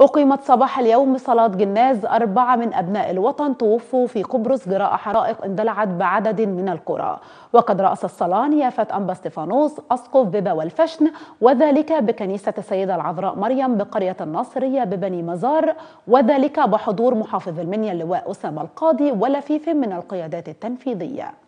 أقيمت صباح اليوم صلاة جناز أربعة من أبناء الوطن توفوا في قبرص جراء حرائق اندلعت بعدد من القرى وقد رأس الصلاة نيافة أنبا ستيفانوس أسقف ببا والفشن وذلك بكنيسة السيدة العذراء مريم بقرية الناصرية ببني مزار وذلك بحضور محافظ المنيا اللواء أسامة القاضي ولفيف من القيادات التنفيذية